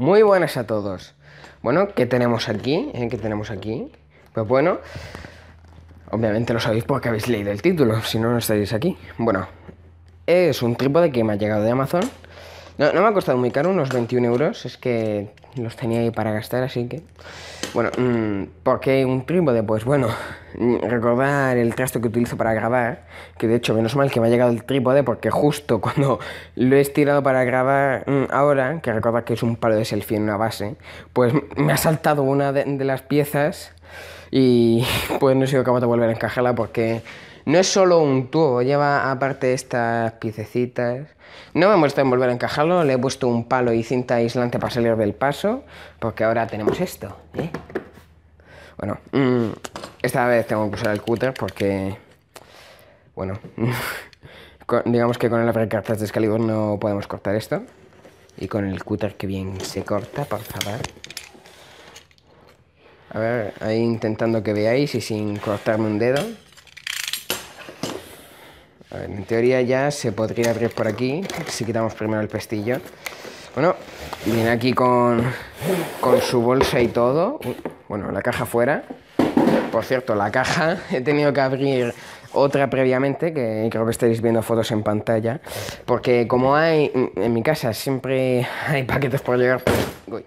Muy buenas a todos. Bueno, ¿qué tenemos aquí? ¿Eh? ¿Qué tenemos aquí? Pues bueno, obviamente lo sabéis porque habéis leído el título, si no, no estaréis aquí. Bueno, es un trípode que me ha llegado de Amazon no, no me ha costado muy caro, unos 21 euros. Es que los tenía ahí para gastar, así que... Bueno, mm, ¿por qué un trípode? Pues bueno, recordar el trasto que utilizo para grabar, que de hecho menos mal que me ha llegado el trípode porque justo cuando lo he estirado para grabar mm, ahora, que recuerda que es un palo de selfie en una base, pues me ha saltado una de, de las piezas y pues no he sido capaz de volver a encajarla porque no es solo un tubo, lleva aparte estas piececitas. No me molesta a volver a encajarlo, le he puesto un palo y cinta aislante para salir del paso, porque ahora tenemos esto. ¿eh? Bueno, mm, esta vez tengo que usar el cúter porque, bueno, digamos que con el cartas de escalibur no podemos cortar esto. Y con el cúter que bien se corta, por favor. A ver, ahí intentando que veáis y sin cortarme un dedo en teoría ya se podría abrir por aquí, si quitamos primero el pestillo. Bueno, viene aquí con, su bolsa y todo. Bueno, la caja fuera. Por cierto, la caja he tenido que abrir otra previamente, que creo que estáis viendo fotos en pantalla, porque como hay mm, en mi casa siempre hay paquetes por llegar, pues,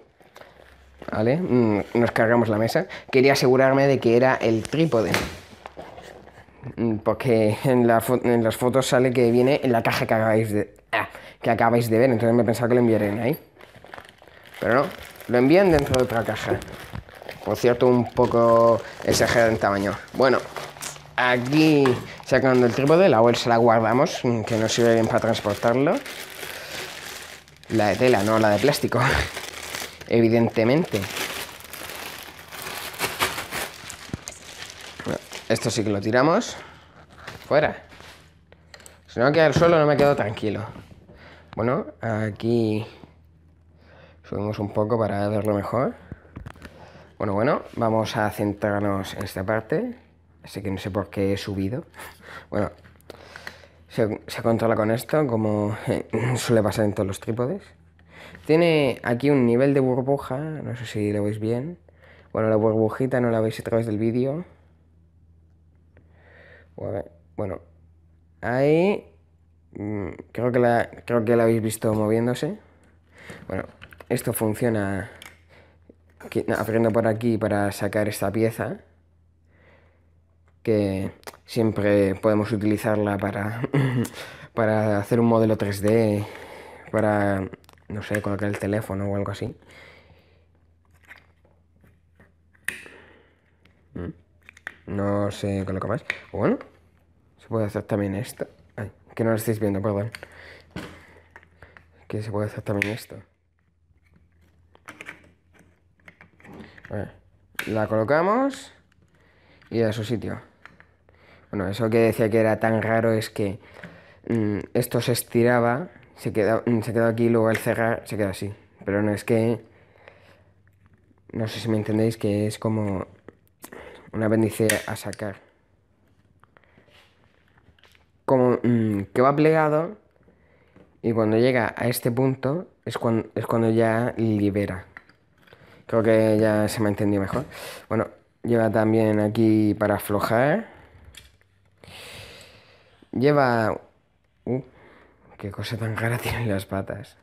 ¿vale? Mm, nos cargamos la mesa. Quería asegurarme de que era el trípode. Mm, porque en, las fotos sale que viene en la caja que acabáis de, ah, que acabáis de ver, entonces me pensaba que lo enviarían ahí. Pero no, lo envían dentro de otra caja. Por cierto, un poco exagerado en tamaño. Bueno, aquí sacando el trípode, la bolsa la guardamos, mm, que nos sirve bien para transportarlo. La de tela, no la de plástico, evidentemente. Esto sí que lo tiramos. Fuera. Si no queda el suelo no me quedo tranquilo. Bueno, aquí subimos un poco para verlo mejor. Bueno, bueno, vamos a centrarnos en esta parte. Así que no sé por qué he subido. Bueno, se, se controla con esto, como eh, suele pasar en todos los trípodes. Tiene aquí un nivel de burbuja, no sé si lo veis bien. Bueno, la burbujita no la veis a través del vídeo. Bueno, ahí mm, creo que la, creo que la habéis visto moviéndose. Bueno, esto funciona abriendo por aquí para sacar esta pieza que siempre podemos utilizarla para, para hacer un modelo 3D, para, no sé, colocar el teléfono o algo así. ¿Mm? No se coloca más. bueno, se puede hacer también esto. Ay, que no lo estáis viendo, perdón. Que se puede hacer también esto. ver. la colocamos y a su sitio. Bueno, eso que decía que era tan raro es que mm, esto se estiraba, se quedó, mm, se quedó aquí y luego al cerrar se quedó así. Pero no es que... No sé si me entendéis que es como un apéndice a sacar. Como mm, que va plegado y cuando llega a este punto es cuando, es cuando ya libera. Creo que ya se me ha entendido mejor. Bueno, lleva también aquí para aflojar. Lleva... Uh, qué cosa tan cara tienen las patas.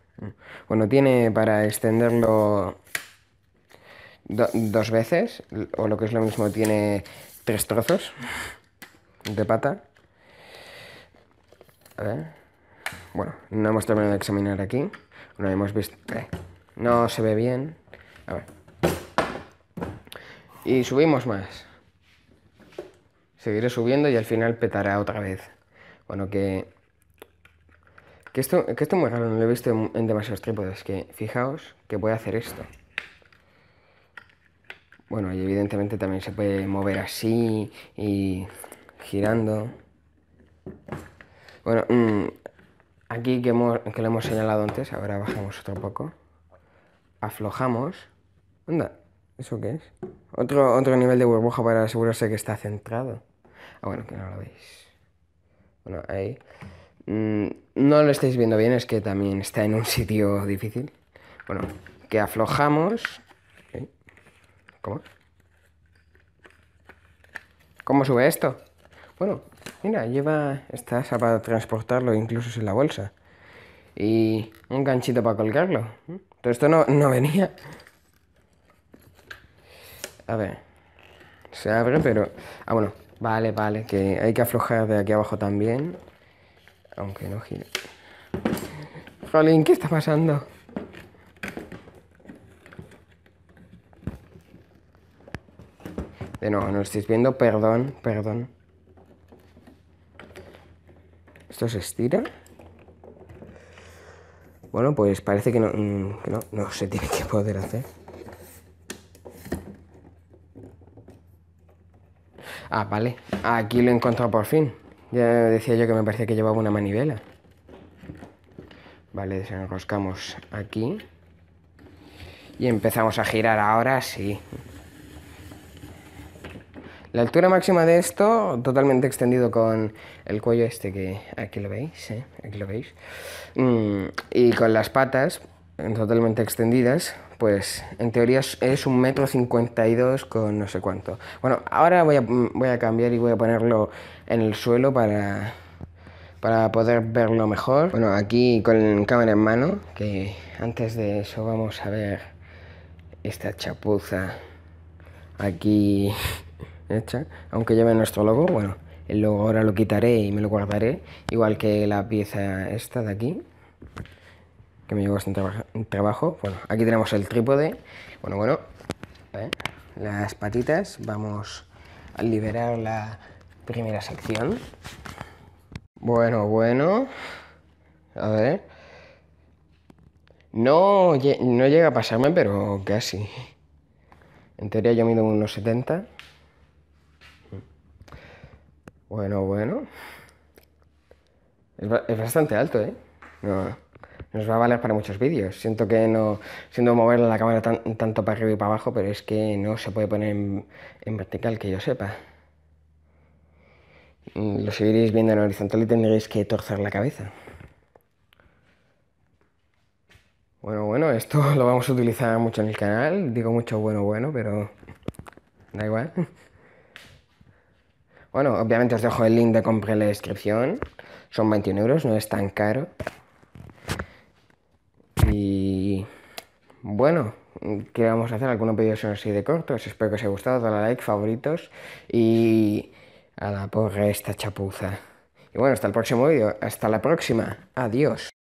Bueno, tiene para extenderlo dos veces, o lo que es lo mismo, tiene tres trozos de pata. A ver. Bueno, no hemos terminado de examinar aquí. No hemos visto. Eh, no se ve bien. A ver. Y subimos más. Seguiré subiendo y al final petará otra vez. Bueno, que. Que esto, que esto es muy raro, no lo he visto en, en demasiados trípodes. Que fijaos que voy a hacer esto. Bueno, y evidentemente también se puede mover así y girando. Bueno, mm, aquí que, que lo hemos señalado antes, ahora bajamos otro poco. Aflojamos. Anda, ¿Eso qué es? Otro, otro nivel de burbuja para asegurarse que está centrado. Ah, bueno, que no lo veis. Bueno, ahí. Mm, no lo estáis viendo bien, es que también está en un sitio difícil. Bueno, que aflojamos ¿Cómo? ¿Cómo sube esto? Bueno, mira, lleva esta asa para transportarlo incluso en la bolsa. Y un ganchito para colgarlo. Todo ¿Mm? esto no, no venía. A ver. Se abre, pero... Ah, bueno. Vale, vale, que hay que aflojar de aquí abajo también. Aunque no gire. Jolín, ¿qué está pasando? De nuevo, no lo estáis viendo, perdón, perdón. Esto se estira. Bueno, pues parece mm, que no, no se tiene que poder hacer. Ah, vale. Aquí lo he encontrado por fin. Ya decía yo que me parecía que llevaba una manivela. Vale, desenroscamos aquí. Y empezamos a girar ahora, sí. La altura máxima de esto, totalmente extendido con el cuello este que aquí lo veis, eh, aquí lo veis, mm, y con las patas totalmente extendidas, pues en teoría es un metro cincuenta y dos con no sé cuánto. Bueno, ahora voy a, mm, voy a cambiar y voy a ponerlo en el suelo para, para poder verlo mejor. Bueno, aquí con cámara en mano, que antes de eso vamos a ver esta chapuza aquí aunque lleve nuestro logo, bueno, el logo ahora lo quitaré y me lo guardaré, igual que la pieza esta de aquí, que me llevó bastante trabajo. Bueno, aquí tenemos el trípode, bueno, bueno, las patitas, vamos a liberar la primera sección. Bueno, bueno, a ver. No, no llega a pasarme, pero casi. En teoría yo mido unos 70. Bueno, bueno. Es, bastante alto, ¿eh? nos va a valer para muchos vídeos. Siento que no, siento mover la cámara tanto para arriba y para abajo, pero es que no se puede poner en, en vertical, que yo sepa. Mm, lo seguiréis viendo en horizontal y tendréis que torcer la cabeza. Bueno, bueno, esto lo vamos a utilizar mucho en el canal. Digo mucho bueno, bueno, pero da igual. Bueno, obviamente os dejo el link de compra en la descripción. Son 21 euros, no es tan caro. Y bueno, ¿qué vamos a hacer? Algunos vídeos son así de cortos. Espero que os haya gustado. Dale like, favoritos y a la porra esta chapuza. Y bueno, hasta el próximo vídeo. Hasta la próxima. Adiós.